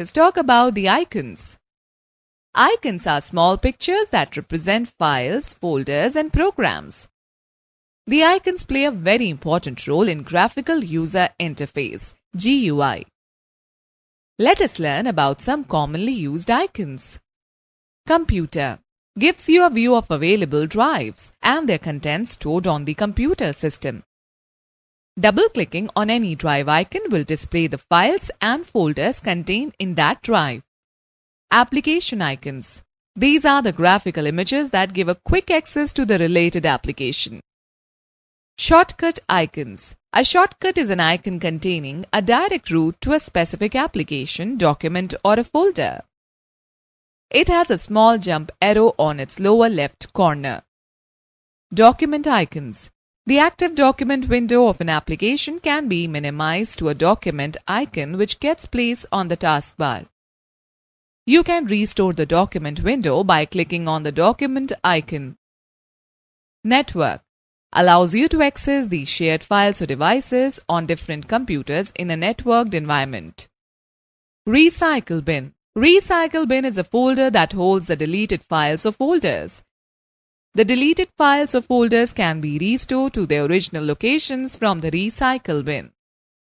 let us talk about the icons. Icons are small pictures that represent files, folders, and programs. The icons play a very important role in Graphical User Interface GUI. Let us learn about some commonly used icons. Computer gives you a view of available drives and their contents stored on the computer system. Double-clicking on any drive icon will display the files and folders contained in that drive. Application icons. These are the graphical images that give a quick access to the related application. Shortcut icons. A shortcut is an icon containing a direct route to a specific application, document or a folder. It has a small jump arrow on its lower left corner. Document icons. The active document window of an application can be minimized to a document icon which gets placed on the taskbar. You can restore the document window by clicking on the document icon. Network allows you to access the shared files or devices on different computers in a networked environment. Recycle bin. Recycle bin is a folder that holds the deleted files or folders. The deleted files or folders can be restored to their original locations from the recycle bin.